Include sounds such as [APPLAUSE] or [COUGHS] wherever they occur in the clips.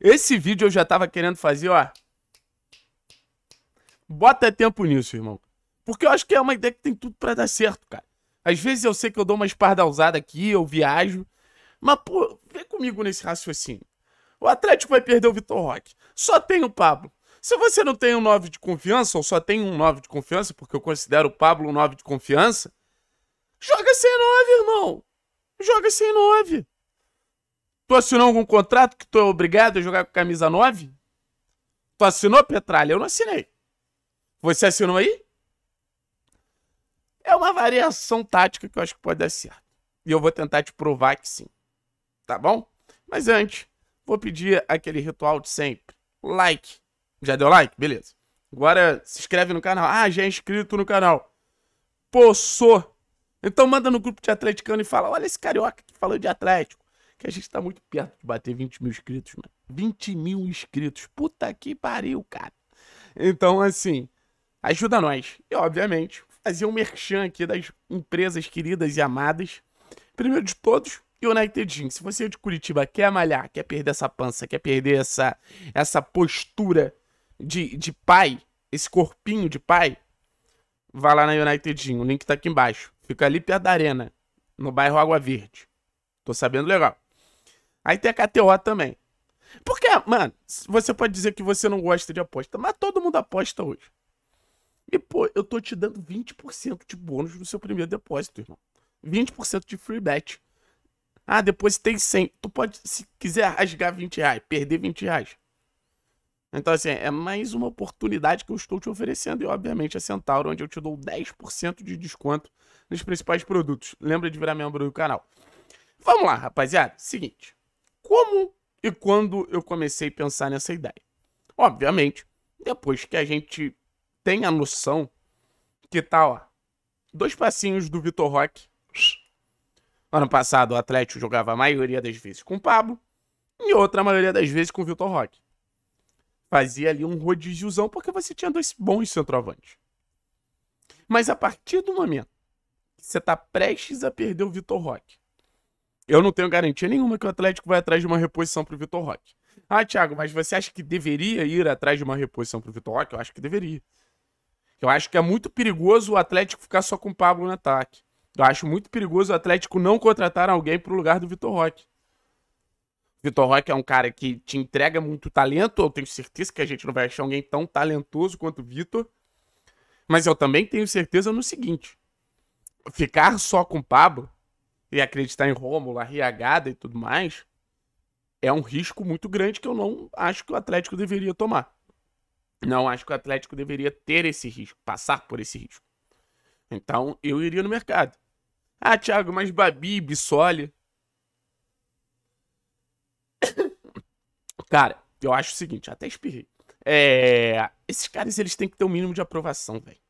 Esse vídeo eu já tava querendo fazer, ó. Bota tempo nisso, irmão. Porque eu acho que é uma ideia que tem tudo para dar certo, cara. Às vezes eu sei que eu dou uma espardalzada aqui, eu viajo. Mas, pô, vem comigo nesse raciocínio. O Atlético vai perder o Vitor Roque. Só tem o Pablo. Se você não tem um 9 de confiança, ou só tem um 9 de confiança, porque eu considero o Pablo um 9 de confiança, joga sem 9, irmão. Joga sem 9. Tu assinou algum contrato que tu é obrigado a jogar com camisa 9? Tu assinou, Petralha? Eu não assinei. Você assinou aí? É uma variação tática que eu acho que pode dar certo. E eu vou tentar te provar que sim. Tá bom? Mas antes, vou pedir aquele ritual de sempre. Like. Já deu like? Beleza. Agora se inscreve no canal. Ah, já é inscrito no canal. Poço. Então manda no grupo de atleticano e fala, olha esse carioca que falou de Atlético que a gente tá muito perto de bater 20 mil inscritos, mano. 20 mil inscritos. Puta que pariu, cara. Então, assim, ajuda nós. E, obviamente, fazer um merchan aqui das empresas queridas e amadas. Primeiro de todos, United Gym. Se você é de Curitiba, quer malhar, quer perder essa pança, quer perder essa, essa postura de, de pai, esse corpinho de pai, vá lá na United Gym. O link tá aqui embaixo. Fica ali perto da arena, no bairro Água Verde. Tô sabendo legal. Aí tem a KTO também. Porque, mano, você pode dizer que você não gosta de aposta, mas todo mundo aposta hoje. E, pô, eu tô te dando 20% de bônus no seu primeiro depósito, irmão. 20% de free bet. Ah, depois tem 100. Tu pode, se quiser, rasgar 20 reais, perder 20 reais. Então, assim, é mais uma oportunidade que eu estou te oferecendo. E, obviamente, a Centauro, onde eu te dou 10% de desconto nos principais produtos. Lembra de virar membro do canal. Vamos lá, rapaziada. Seguinte como e quando eu comecei a pensar nessa ideia? Obviamente, depois que a gente tem a noção que tá, ó, dois passinhos do Vitor Roque. Ano passado, o Atlético jogava a maioria das vezes com o Pablo e outra maioria das vezes com o Vitor Roque. Fazia ali um rodíziozão porque você tinha dois bons centroavantes. Mas a partir do momento que você tá prestes a perder o Vitor Roque eu não tenho garantia nenhuma que o Atlético vai atrás de uma reposição para o Vitor Roque. Ah, Thiago, mas você acha que deveria ir atrás de uma reposição para o Vitor Roque? Eu acho que deveria. Eu acho que é muito perigoso o Atlético ficar só com o Pablo no ataque. Eu acho muito perigoso o Atlético não contratar alguém para o lugar do Vitor Roque. Vitor Roque é um cara que te entrega muito talento. Eu tenho certeza que a gente não vai achar alguém tão talentoso quanto o Vitor. Mas eu também tenho certeza no seguinte: ficar só com o Pablo e acreditar em Rômulo, Arriagada e tudo mais, é um risco muito grande que eu não acho que o Atlético deveria tomar. Não acho que o Atlético deveria ter esse risco, passar por esse risco. Então, eu iria no mercado. Ah, Thiago, mas Babi, Bissoli... [COUGHS] Cara, eu acho o seguinte, até espirrei. É, esses caras, eles têm que ter um mínimo de aprovação, velho.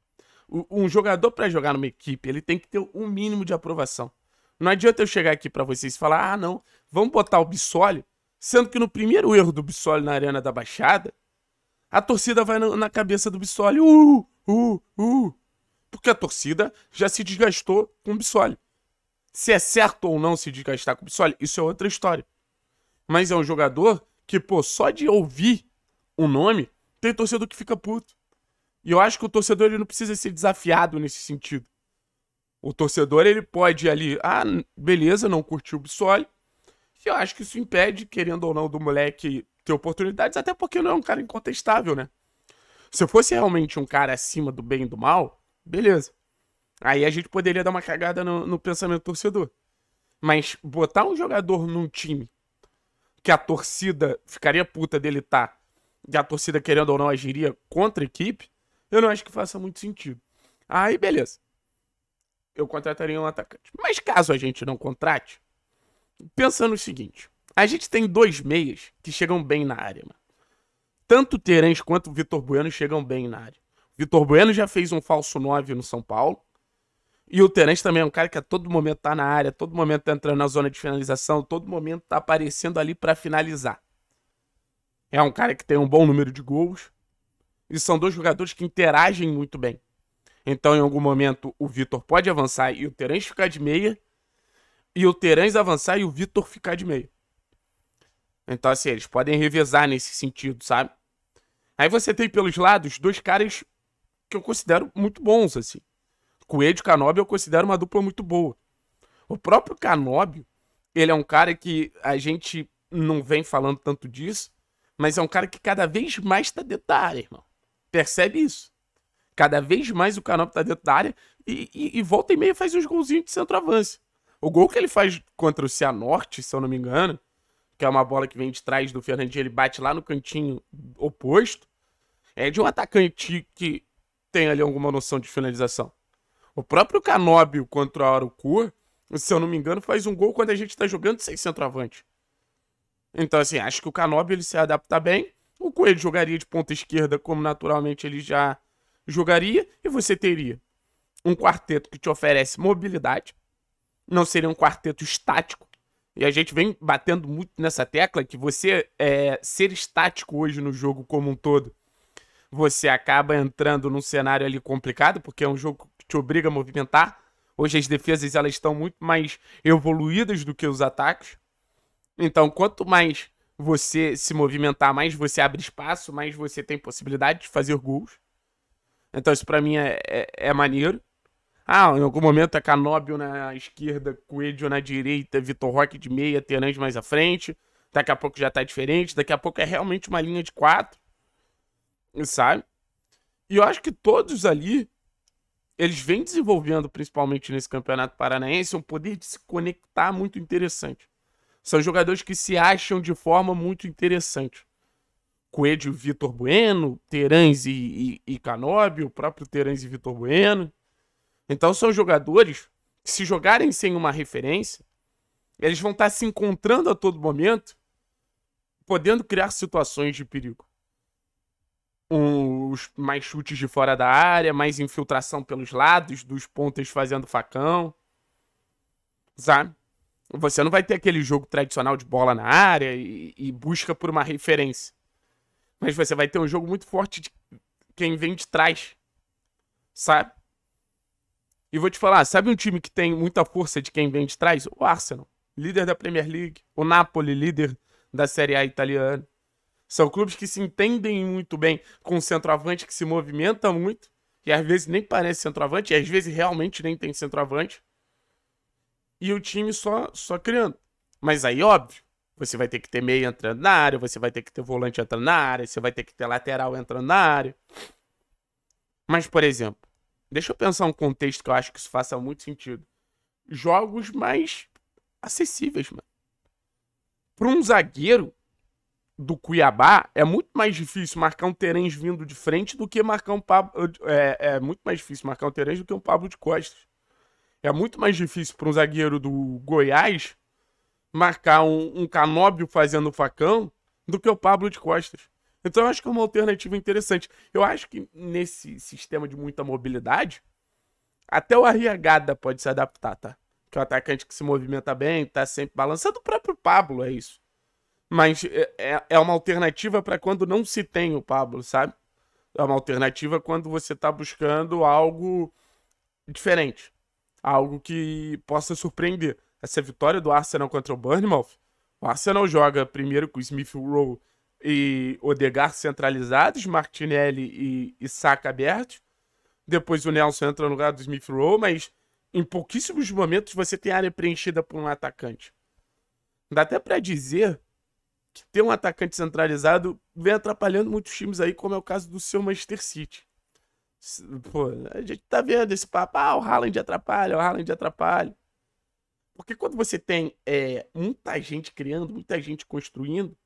Um jogador para jogar numa equipe, ele tem que ter um mínimo de aprovação. Não adianta eu chegar aqui para vocês e falar, ah, não, vamos botar o Bissoli, sendo que no primeiro erro do Bissoli na Arena da Baixada, a torcida vai na cabeça do Bissoli, uh, uh, uh, porque a torcida já se desgastou com o Bissoli. Se é certo ou não se desgastar com o Bissoli, isso é outra história. Mas é um jogador que, pô, só de ouvir o nome, tem torcedor que fica puto. E eu acho que o torcedor ele não precisa ser desafiado nesse sentido. O torcedor ele pode ir ali, ah, beleza, não curtiu o Bissoli. E eu acho que isso impede, querendo ou não, do moleque ter oportunidades, até porque não é um cara incontestável, né? Se eu fosse realmente um cara acima do bem e do mal, beleza. Aí a gente poderia dar uma cagada no, no pensamento do torcedor. Mas botar um jogador num time que a torcida ficaria puta dele tá, e a torcida, querendo ou não, agiria contra a equipe, eu não acho que faça muito sentido. Aí, beleza eu contrataria um atacante. Mas caso a gente não contrate, pensando o seguinte: a gente tem dois meias que chegam bem na área, mano. Tanto o Terence quanto o Vitor Bueno chegam bem na área. O Vitor Bueno já fez um falso 9 no São Paulo. E o Terence também é um cara que a todo momento tá na área, todo momento tá entrando na zona de finalização, todo momento tá aparecendo ali para finalizar. É um cara que tem um bom número de gols. E são dois jogadores que interagem muito bem. Então, em algum momento, o Vitor pode avançar e o Terãs ficar de meia. E o Terãs avançar e o Vitor ficar de meia. Então, assim, eles podem revezar nesse sentido, sabe? Aí você tem pelos lados dois caras que eu considero muito bons, assim. Coelho e Canóbio eu considero uma dupla muito boa. O próprio Canóbio, ele é um cara que a gente não vem falando tanto disso, mas é um cara que cada vez mais tá dentro irmão. Percebe isso? Cada vez mais o Canop tá dentro da área e, e, e volta e meia faz uns golzinhos de centroavance. O gol que ele faz contra o Cianorte, se eu não me engano, que é uma bola que vem de trás do Fernandinho, ele bate lá no cantinho oposto, é de um atacante que tem ali alguma noção de finalização. O próprio Canóbio contra a Arucur, se eu não me engano, faz um gol quando a gente tá jogando sem centroavante. Então, assim, acho que o Canóbio ele se adapta bem. O Coelho jogaria de ponta esquerda, como naturalmente ele já jogaria e você teria um quarteto que te oferece mobilidade, não seria um quarteto estático. E a gente vem batendo muito nessa tecla que você é, ser estático hoje no jogo como um todo, você acaba entrando num cenário ali complicado, porque é um jogo que te obriga a movimentar. Hoje as defesas elas estão muito mais evoluídas do que os ataques. Então, quanto mais você se movimentar, mais você abre espaço, mais você tem possibilidade de fazer gols. Então isso pra mim é, é, é maneiro. Ah, em algum momento é Canóbio na esquerda, Coelho na direita, Vitor Roque de meia, Terãs mais à frente. Daqui a pouco já tá diferente. Daqui a pouco é realmente uma linha de quatro. Sabe? E eu acho que todos ali, eles vêm desenvolvendo, principalmente nesse Campeonato Paranaense, um poder de se conectar muito interessante. São jogadores que se acham de forma muito interessante. Coelho e Vitor Bueno, Terãs e, e, e Canóbio, o próprio Terãs e Vitor Bueno. Então são jogadores que, se jogarem sem uma referência, eles vão estar se encontrando a todo momento, podendo criar situações de perigo. Os mais chutes de fora da área, mais infiltração pelos lados, dos pontas fazendo facão. Sabe? Você não vai ter aquele jogo tradicional de bola na área e, e busca por uma referência. Mas você vai ter um jogo muito forte de quem vem de trás. Sabe? E vou te falar, sabe um time que tem muita força de quem vem de trás? O Arsenal, líder da Premier League. O Napoli, líder da Série A italiana. São clubes que se entendem muito bem com o centroavante que se movimenta muito. E às vezes nem parece centroavante, e às vezes realmente nem tem centroavante. E o time só, só criando. Mas aí, óbvio, você vai ter que ter meio entrando na área, você vai ter que ter volante entrando na área, você vai ter que ter lateral entrando na área. Mas, por exemplo, deixa eu pensar um contexto que eu acho que isso faça muito sentido. Jogos mais acessíveis, mano. Para um zagueiro do Cuiabá, é muito mais difícil marcar um Terens vindo de frente do que marcar um Pablo. Eh, é, é muito mais difícil marcar um Terens do que um Pablo de Costas. É muito mais difícil para um zagueiro do Goiás marcar um, um Canóbio fazendo facão do que o Pablo de Costas. Então eu acho que é uma alternativa interessante. Eu acho que nesse sistema de muita mobilidade, até o Arriagada pode se adaptar, tá? Que é o atacante que se movimenta bem, tá sempre balançando. O próprio Pablo é isso. Mas é, é, é uma alternativa para quando não se tem o Pablo, sabe? É uma alternativa quando você tá buscando algo diferente. Algo que possa surpreender essa vitória do Arsenal contra o Bournemouth, o Arsenal joga primeiro com Smith Rowe e Odegar centralizados, Martinelli e, e Saka Depois o Nelson entra no lugar do Smith Rowe, mas em pouquíssimos momentos você tem área preenchida por um atacante. Dá até para dizer que ter um atacante centralizado vem atrapalhando muitos times aí, como é o caso do seu Manchester City. Pô, a gente tá vendo esse papo, ah, o Haaland atrapalha, o Haaland atrapalha. Porque quando você tem é, muita gente criando, muita gente construindo,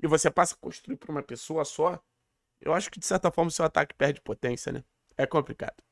e você passa a construir para uma pessoa só, eu acho que de certa forma o seu ataque perde potência, né? É complicado.